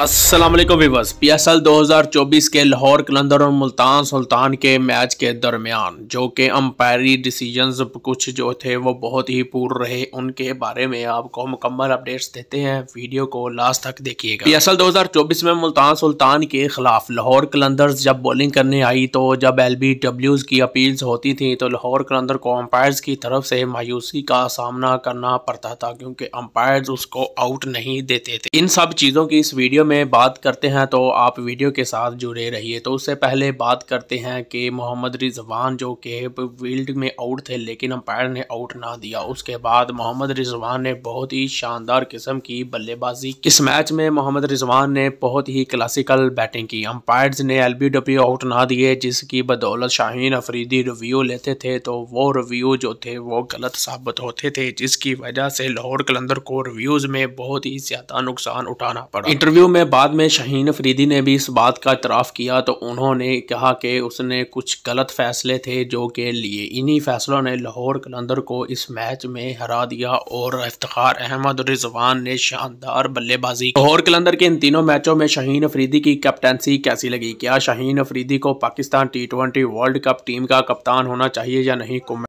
Aslam viewers P S L दो हज़ार चौबीस के लाहौर कलंदर और मुल्तान सुल्तान के मैच के दरमियान जो कि अम्पायरी डिसीजंस कुछ जो थे वो बहुत ही पूर रहे उनके बारे में आपको मुकम्मल अपडेट्स देते हैं वीडियो को लास्ट तक देखिएगा पी एस एल दो हज़ार चौबीस में मुल्तान सुल्तान के खिलाफ लाहौर कलंदर जब बॉलिंग करने आई तो जब एल बी डब्ल्यूज़ की अपील्स होती थी तो लाहौर कलंदर को अम्पायर्स की तरफ से मायूसी का सामना करना पड़ता था क्योंकि अम्पायर उसको आउट नहीं देते थे इन सब चीज़ों की इस वीडियो में बात करते हैं तो आप वीडियो के साथ जुड़े रहिए तो उससे पहले बात करते हैं कि मोहम्मद रिजवान जो कि फील्ड में आउट थे लेकिन अंपायर ने आउट ना दिया उसके बाद मोहम्मद रिजवान ने बहुत ही शानदार किस्म की बल्लेबाजी इस मैच में मोहम्मद रिजवान ने बहुत ही क्लासिकल बैटिंग की अंपायर ने एल आउट ना दिए जिसकी बदौलत शाहीन अफरीदी रिव्यू लेते थे तो वो रिव्यू जो थे वो गलत साबित होते थे जिसकी वजह से लाहौर कलंदर को रिव्यूज़ में बहुत ही ज़्यादा नुकसान उठाना पड़ा इंटरव्यू में बाद में शहीन अफरीदी ने भी इस बात का इतराफ़ किया तो उन्होंने कहा कि उसने कुछ गलत फ़ैसले थे जो कि लिए इन्हीं फ़ैसलों ने लाहौर कलंदर को इस मैच में हरा दिया और इफ्तार अहमद रिजवान ने शानदार बल्लेबाजी लाहौर कलंदर के इन तीनों मैचों में शहीन अफरीदी की कैप्टनसी कैसी लगी क्या शहीन अफरीदी को Pakistan T World Cup team का कप्तान होना चाहिए या नहीं